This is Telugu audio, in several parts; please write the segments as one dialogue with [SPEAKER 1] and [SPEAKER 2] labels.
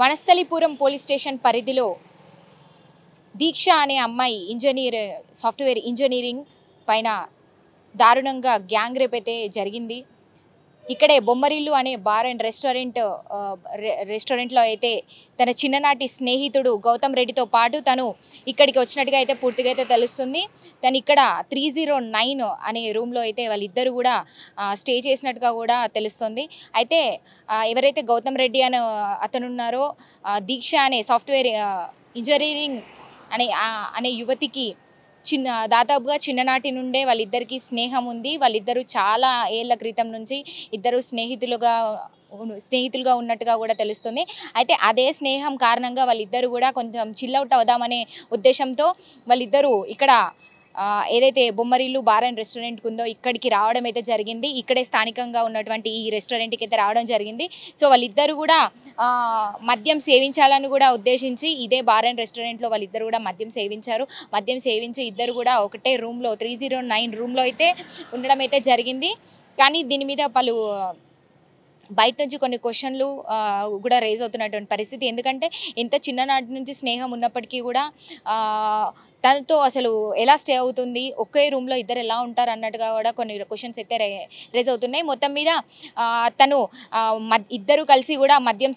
[SPEAKER 1] వనస్థలిపురం పోలీస్ స్టేషన్ పరిధిలో దీక్ష అనే అమ్మాయి ఇంజనీర్ సాఫ్ట్వేర్ ఇంజనీరింగ్ పైన దారుణంగా గ్యాంగ్ రేప్ అయితే జరిగింది ఇక్కడే బొమ్మరిల్లు అనే బార్ అండ్ రెస్టారెంట్ రెస్టారెంట్లో అయితే తన చిన్ననాటి స్నేహితుడు గౌతమ్ రెడ్డితో పాటు తను ఇక్కడికి వచ్చినట్టుగా అయితే పూర్తిగా అయితే తెలుస్తుంది తను ఇక్కడ త్రీ జీరో నైన్ అనే రూమ్లో అయితే వాళ్ళిద్దరు కూడా స్టే చేసినట్టుగా కూడా తెలుస్తుంది అయితే ఎవరైతే గౌతమ్ రెడ్డి అని అతనున్నారో దీక్ష అనే సాఫ్ట్వేర్ ఇంజనీరింగ్ అనే అనే యువతికి చిన్న దాదాపుగా చిన్ననాటి నుండే వాళ్ళిద్దరికీ స్నేహం ఉంది వాళ్ళిద్దరూ చాలా ఏళ్ల క్రితం నుంచి ఇద్దరు స్నేహితులుగా స్నేహితులుగా ఉన్నట్టుగా కూడా తెలుస్తుంది అయితే అదే స్నేహం కారణంగా వాళ్ళిద్దరూ కూడా కొంచెం చిల్ అవుట్ అవుదామనే ఉద్దేశంతో వాళ్ళిద్దరూ ఇక్కడ ఏదైతే బొమ్మరిల్లు బార్ అండ్ రెస్టారెంట్ ఉందో ఇక్కడికి రావడం అయితే జరిగింది ఇక్కడే స్థానికంగా ఉన్నటువంటి ఈ రెస్టారెంట్కి అయితే రావడం జరిగింది సో వాళ్ళిద్దరు కూడా మద్యం సేవించాలని కూడా ఉద్దేశించి ఇదే బార్ అండ్ రెస్టారెంట్లో వాళ్ళిద్దరు కూడా మద్యం సేవించారు మద్యం సేవించి ఇద్దరు కూడా ఒకటే రూమ్లో త్రీ జీరో నైన్ రూమ్లో అయితే ఉండడం అయితే జరిగింది కానీ దీని మీద పలు బయట నుంచి కొన్ని క్వశ్చన్లు కూడా రేజ్ అవుతున్నటువంటి పరిస్థితి ఎందుకంటే ఇంత చిన్ననాటి నుంచి స్నేహం ఉన్నప్పటికీ కూడా తనతో అసలు ఎలా స్టే అవుతుంది ఒకే రూమ్లో ఇద్దరు ఎలా ఉంటారు అన్నట్టుగా కూడా కొన్ని క్వశ్చన్స్ అయితే రేజ్ అవుతున్నాయి మొత్తం మీద తను ఇద్దరు కలిసి కూడా మద్యం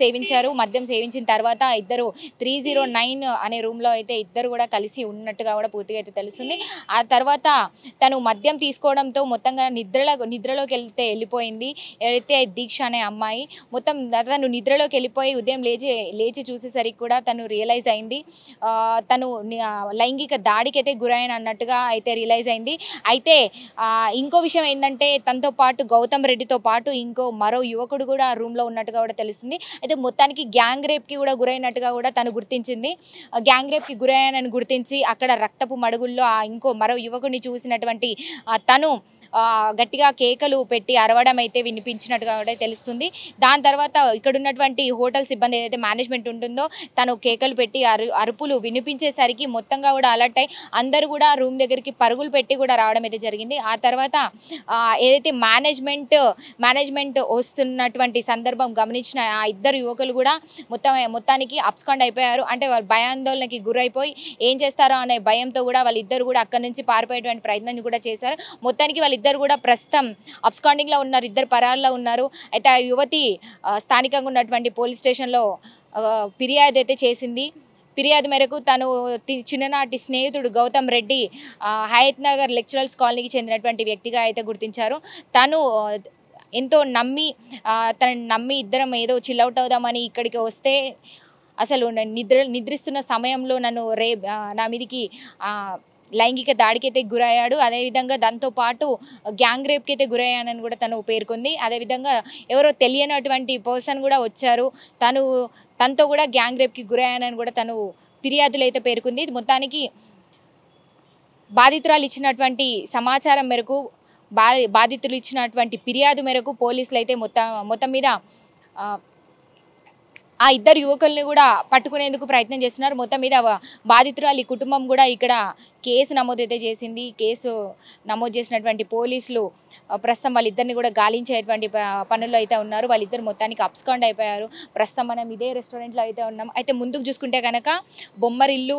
[SPEAKER 1] సేవించారు మద్యం సేవించిన తర్వాత ఇద్దరు త్రీ జీరో నైన్ అనే రూమ్లో అయితే ఇద్దరు కూడా కలిసి ఉన్నట్టుగా కూడా పూర్తిగా అయితే తెలుస్తుంది ఆ తర్వాత తను మద్యం తీసుకోవడంతో మొత్తంగా నిద్రలో నిద్రలోకి వెళ్తే వెళ్ళిపోయింది అయితే దీక్ష అనే అమ్మాయి మొత్తం తను నిద్రలోకి వెళ్ళిపోయి ఉదయం లేచి లేచి చూసేసరికి కూడా తను రియలైజ్ అయింది తను లైంగిక దాడికి అయితే గురైన అన్నట్టుగా అయితే రియలైజ్ అయింది అయితే ఇంకో విషయం ఏంటంటే తనతో పాటు గౌతమ్ రెడ్డితో పాటు ఇంకో మరో యువకుడు కూడా రూమ్లో ఉన్నట్టుగా కూడా తెలుస్తుంది అయితే మొత్తానికి గ్యాంగ్ రేప్కి కూడా గురైనట్టుగా కూడా తను గుర్తించింది గ్యాంగ్ రేప్కి గురయ్యానని గుర్తించి అక్కడ రక్తపు మడుగుల్లో ఇంకో మరో యువకుడిని చూసినటువంటి తను గట్టిగా కేకలు పెట్టి అరవడం అయితే వినిపించినట్టుగా కూడా తెలుస్తుంది దాని తర్వాత ఇక్కడ ఉన్నటువంటి హోటల్ సిబ్బంది ఏదైతే మేనేజ్మెంట్ ఉంటుందో తను కేకలు పెట్టి అరు అరుపులు వినిపించేసరికి మొత్తంగా కూడా అలర్ట్ అయి అందరూ కూడా రూమ్ దగ్గరికి పరుగులు పెట్టి కూడా రావడం అయితే జరిగింది ఆ తర్వాత ఏదైతే మేనేజ్మెంట్ మేనేజ్మెంట్ వస్తున్నటువంటి సందర్భం గమనించిన ఆ ఇద్దరు యువకులు కూడా మొత్తం మొత్తానికి అప్స్కాండ్ అయిపోయారు అంటే వాళ్ళు భయాందోళనకి గురైపోయి ఏం చేస్తారో అనే భయంతో కూడా వాళ్ళిద్దరు కూడా అక్కడి నుంచి పారిపోయేటువంటి ప్రయత్నం కూడా చేశారు మొత్తానికి వాళ్ళు ఇద్దరు కూడా ప్రస్తుతం అబ్స్కాండింగ్లో ఉన్నారు ఇద్దరు పరాల్లో ఉన్నారు అయితే ఆ యువతి స్థానికంగా ఉన్నటువంటి పోలీస్ స్టేషన్లో ఫిర్యాదు అయితే చేసింది ఫిర్యాదు మేరకు తను చిన్ననాటి స్నేహితుడు గౌతమ్ రెడ్డి హయత్ నగర్ లెక్చరర్స్ కాలనీకి చెందినటువంటి వ్యక్తిగా అయితే గుర్తించారు తను ఎంతో నమ్మి తనని నమ్మి ఇద్దరం ఏదో చిల్అవుట్ అవుదామని ఇక్కడికి వస్తే అసలు నిద్ర నిద్రిస్తున్న సమయంలో నన్ను రే నా మీదికి లైంగిక దాడికైతే గురయ్యాడు అదేవిధంగా పాటు గ్యాంగ్ రేప్కి అయితే గురయ్యానని కూడా తను పేర్కొంది అదేవిధంగా ఎవరో తెలియనటువంటి పర్సన్ కూడా వచ్చారు తను తనతో కూడా గ్యాంగ్ రేప్కి గురయ్యానని కూడా తను ఫిర్యాదులు అయితే పేర్కొంది మొత్తానికి బాధితురాలు ఇచ్చినటువంటి సమాచారం మేరకు బా బాధితులు ఇచ్చినటువంటి ఫిర్యాదు మేరకు పోలీసులు అయితే మొత్తం మొత్తం మీద ఆ ఇద్దరు యువకుల్ని కూడా పట్టుకునేందుకు ప్రయత్నం చేస్తున్నారు మొత్తం మీద బాధితురాలి కుటుంబం కూడా ఇక్కడ కేసు నమోదు అయితే చేసింది కేసు నమోదు చేసినటువంటి పోలీసులు ప్రస్తుతం వాళ్ళిద్దరిని కూడా గాలించేటువంటి పనుల్లో అయితే ఉన్నారు వాళ్ళిద్దరు మొత్తానికి అప్స్కాండ్ అయిపోయారు ప్రస్తుతం మనం ఇదే రెస్టారెంట్లో అయితే ఉన్నాం అయితే ముందుకు చూసుకుంటే కనుక బొమ్మరిల్లు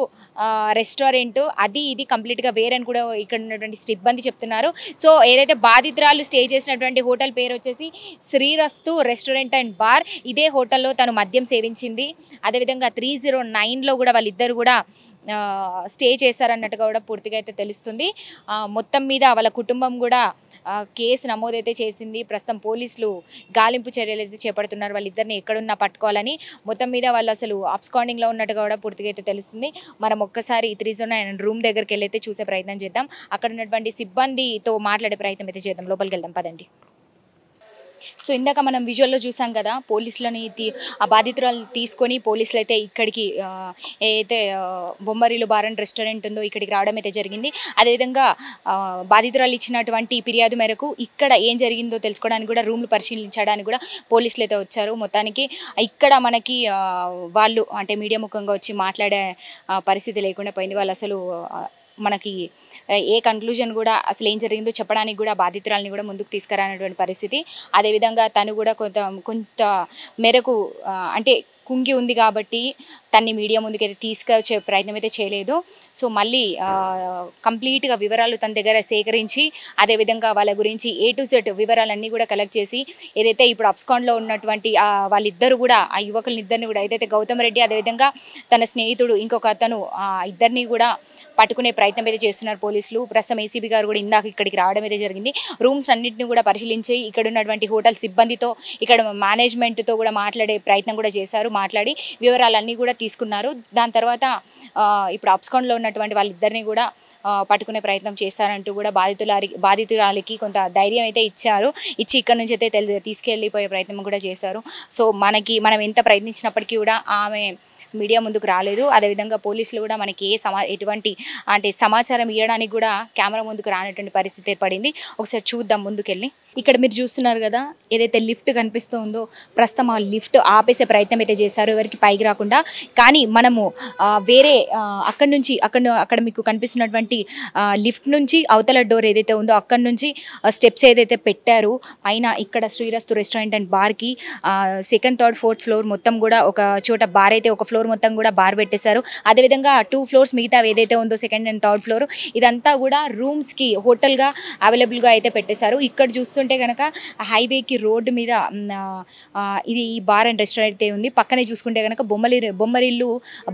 [SPEAKER 1] రెస్టారెంట్ అది ఇది కంప్లీట్గా వేరని కూడా ఇక్కడ ఉన్నటువంటి సిబ్బంది చెప్తున్నారు సో ఏదైతే బాధితురాలు స్టే చేసినటువంటి హోటల్ పేరు వచ్చేసి శ్రీరస్తు రెస్టారెంట్ అండ్ బార్ ఇదే హోటల్లో తను మద్యం సేవించింది అదేవిధంగా త్రీ జీరో నైన్లో కూడా వాళ్ళిద్దరు కూడా స్టే చేశారన్నట్టుగా కూడా పూర్తిగా అయితే తెలుస్తుంది మొత్తం మీద వాళ్ళ కుటుంబం కూడా కేసు నమోదైతే చేసింది ప్రస్తుతం పోలీసులు గాలింపు చర్యలు అయితే చేపడుతున్నారు వాళ్ళిద్దరిని ఎక్కడున్నా పట్టుకోవాలని మొత్తం మీద వాళ్ళు అసలు అప్స్కాండింగ్లో ఉన్నట్టుగా కూడా పూర్తిగా అయితే తెలుస్తుంది మనం ఒక్కసారి త్రీ జోన్ రూమ్ దగ్గరికి వెళ్ళైతే చూసే ప్రయత్నం చేద్దాం అక్కడ ఉన్నటువంటి సిబ్బందితో మాట్లాడే ప్రయత్నం అయితే చేద్దాం లోపలికి వెళ్దాం పదండి సో ఇందాక మనం విజువల్లో చూసాం కదా పోలీసులని ఆ బాధితురాలు తీసుకొని పోలీసులు అయితే ఇక్కడికి ఏదైతే బొమ్మరిలు బార్ అండ్ రెస్టారెంట్ ఉందో ఇక్కడికి రావడం అయితే జరిగింది అదేవిధంగా బాధితురాలు ఇచ్చినటువంటి ఫిర్యాదు మేరకు ఇక్కడ ఏం జరిగిందో తెలుసుకోవడానికి కూడా రూమ్లు పరిశీలించడానికి కూడా పోలీసులు అయితే వచ్చారు మొత్తానికి ఇక్కడ మనకి వాళ్ళు అంటే మీడియా ముఖంగా వచ్చి మాట్లాడే పరిస్థితి లేకుండా పోయింది వాళ్ళు అసలు మనకి ఏ కన్క్లూజన్ కూడా అసలు ఏం జరిగిందో చెప్పడానికి కూడా బాధితురాలని కూడా ముందుకు తీసుకురానటువంటి పరిస్థితి అదేవిధంగా తను కూడా కొంత కొంత మేరకు అంటే కుంగి ఉంది కాబట్టి తన్ని మీడియా ముందుకైతే తీసుకొచ్చే ప్రయత్నం అయితే చేయలేదు సో మళ్ళీ కంప్లీట్గా వివరాలు తన దగ్గర సేకరించి అదేవిధంగా వాళ్ళ గురించి ఏ టు జెడ్ వివరాలన్నీ కూడా కలెక్ట్ చేసి ఏదైతే ఇప్పుడు అప్స్కాన్లో ఉన్నటువంటి వాళ్ళిద్దరు కూడా ఆ యువకులనిద్దరిని కూడా ఏదైతే గౌతమ్ రెడ్డి అదేవిధంగా తన స్నేహితుడు ఇంకొక అతను ఇద్దరిని కూడా పట్టుకునే ప్రయత్నం అయితే చేస్తున్నారు పోలీసులు ప్రస్తుతం ఏసీబీ గారు కూడా ఇందాక ఇక్కడికి రావడం అయితే జరిగింది రూమ్స్ అన్నింటినీ కూడా పరిశీలించి ఇక్కడ ఉన్నటువంటి హోటల్ సిబ్బందితో ఇక్కడ మేనేజ్మెంట్తో కూడా మాట్లాడే ప్రయత్నం కూడా చేశారు మాట్లాడి వివరాలన్నీ కూడా తీసుకున్నారు దాని తర్వాత ఇప్పుడు అప్స్కౌండ్లో ఉన్నటువంటి వాళ్ళిద్దరిని కూడా పట్టుకునే ప్రయత్నం చేస్తారంటూ కూడా బాధితుల బాధితురాలికి కొంత ధైర్యం అయితే ఇచ్చారు ఇచ్చి ఇక్కడ నుంచి అయితే తెలి తీసుకెళ్ళిపోయే ప్రయత్నం కూడా చేశారు సో మనకి మనం ఎంత ప్రయత్నించినప్పటికీ కూడా ఆమె మీడియా ముందుకు రాలేదు అదేవిధంగా పోలీసులు కూడా మనకి ఏ సమా ఎటువంటి అంటే సమాచారం ఇవ్వడానికి కూడా కెమెరా ముందుకు రానటువంటి పరిస్థితి ఏర్పడింది ఒకసారి చూద్దాం ముందుకెళ్ళి ఇక్కడ మీరు చూస్తున్నారు కదా ఏదైతే లిఫ్ట్ కనిపిస్తూ ఉందో ప్రస్తుతం ఆ లిఫ్ట్ ఆపేసే ప్రయత్నం అయితే చేశారు ఎవరికి పైకి రాకుండా కానీ మనము వేరే అక్కడి నుంచి అక్కడ అక్కడ మీకు కనిపిస్తున్నటువంటి లిఫ్ట్ నుంచి అవతల డోర్ ఏదైతే ఉందో అక్కడి నుంచి స్టెప్స్ ఏదైతే పెట్టారు పైన ఇక్కడ శ్రీరస్తు రెస్టారెంట్ అండ్ బార్కి సెకండ్ థర్డ్ ఫోర్త్ ఫ్లోర్ మొత్తం కూడా ఒక చోట బార్ అయితే ఒక ఫ్లోర్ మొత్తం కూడా బార్ పెట్టేశారు అదేవిధంగా టూ ఫ్లోర్స్ మిగతా ఏదైతే ఉందో సెకండ్ అండ్ థర్డ్ ఫ్లోర్ ఇదంతా కూడా రూమ్స్కి హోటల్గా అవైలబుల్గా అయితే పెట్టేశారు ఇక్కడ చూస్తున్న చూస్తుంటే కనుక హైవేకి రోడ్డు మీద ఇది ఈ బార్ అండ్ రెస్టారెంట్ అయితే ఉంది పక్కనే చూసుకుంటే కనుక బొమ్మలి బొమ్మరిల్లు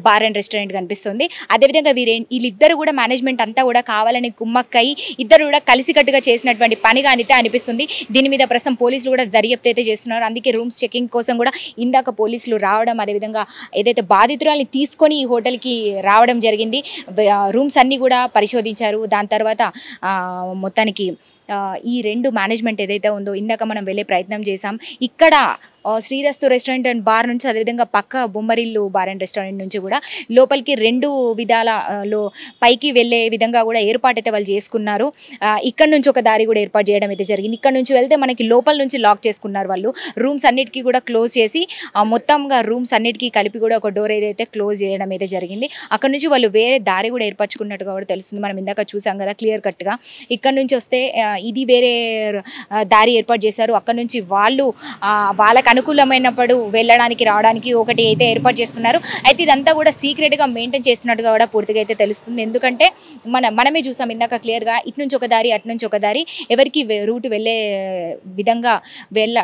[SPEAKER 1] బార్ అండ్ రెస్టారెంట్ కనిపిస్తుంది అదేవిధంగా వీరే వీళ్ళిద్దరు కూడా మేనేజ్మెంట్ అంతా కూడా కావాలని గుమ్మక్కై ఇద్దరు కూడా కలిసికట్టుగా చేసినటువంటి పనిగా అనితే అనిపిస్తుంది దీని మీద ప్రస్తుతం పోలీసులు కూడా దర్యాప్తు అయితే చేస్తున్నారు అందుకే రూమ్స్ చెకింగ్ కోసం కూడా ఇందాక పోలీసులు రావడం అదేవిధంగా ఏదైతే బాధితురాల్ని తీసుకొని ఈ హోటల్కి రావడం జరిగింది రూమ్స్ అన్నీ కూడా పరిశోధించారు దాని తర్వాత మొత్తానికి ఈ రెండు మేనేజ్మెంట్ ఏదైతే ఉందో ఇందాక మనం వెళ్ళే ప్రయత్నం చేసాం ఇక్కడ శ్రీరస్తు రెస్టారెంట్ అండ్ బార్ నుంచి అదేవిధంగా పక్క బొమ్మరిల్లు బార్ అండ్ రెస్టారెంట్ నుంచి కూడా లోపలికి రెండు విధాలలో పైకి వెళ్ళే విధంగా కూడా ఏర్పాటు అయితే వాళ్ళు చేసుకున్నారు ఇక్కడ నుంచి ఒక దారి కూడా ఏర్పాటు చేయడం అయితే జరిగింది ఇక్కడ నుంచి వెళ్తే మనకి లోపల నుంచి లాక్ చేసుకున్నారు వాళ్ళు రూమ్స్ అన్నిటికీ కూడా క్లోజ్ చేసి మొత్తంగా రూమ్స్ అన్నిటికీ కలిపి కూడా ఒక డోర్ ఏదైతే క్లోజ్ చేయడం అయితే జరిగింది అక్కడ నుంచి వాళ్ళు వేరే దారి కూడా ఏర్పరచుకున్నట్టుగా కూడా తెలుస్తుంది మనం ఇందాక చూసాం కదా క్లియర్ కట్గా ఇక్కడ నుంచి వస్తే ఇది వేరే దారి ఏర్పాటు చేశారు అక్కడ నుంచి వాళ్ళు వాళ్ళకి అనుకూలమైనప్పుడు వెళ్ళడానికి రావడానికి ఒకటి అయితే ఏర్పాటు చేసుకున్నారు అయితే ఇదంతా కూడా సీక్రెట్గా మెయింటైన్ చేస్తున్నట్టుగా కూడా పూర్తిగా అయితే తెలుస్తుంది ఎందుకంటే మన మనమే చూసాం ఇందాక క్లియర్గా ఇటు నుంచి ఒక దారి అటు నుంచి ఒక దారి ఎవరికి రూట్ వెళ్ళే విధంగా వెళ్ళ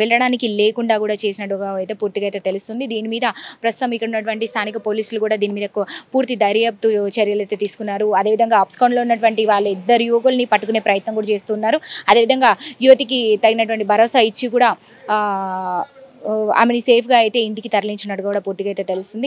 [SPEAKER 1] వెళ్ళడానికి లేకుండా కూడా చేసినట్టుగా అయితే పూర్తిగా అయితే తెలుస్తుంది దీని మీద ప్రస్తుతం ఇక్కడ ఉన్నటువంటి స్థానిక పోలీసులు కూడా దీని మీద పూర్తి దర్యాప్తు చర్యలు అయితే తీసుకున్నారు అదేవిధంగా అప్స్కాన్లో ఉన్నటువంటి వాళ్ళ ఇద్దరు యువకుల్ని పట్టుకునే ప్రయత్నం కూడా చేస్తున్నారు అదేవిధంగా యువతికి తగినటువంటి భరోసా ఇచ్చి కూడా ఆమెని సేఫ్గా అయితే ఇంటికి తరలించినట్టు కూడా పూర్తిగా అయితే తెలుస్తుంది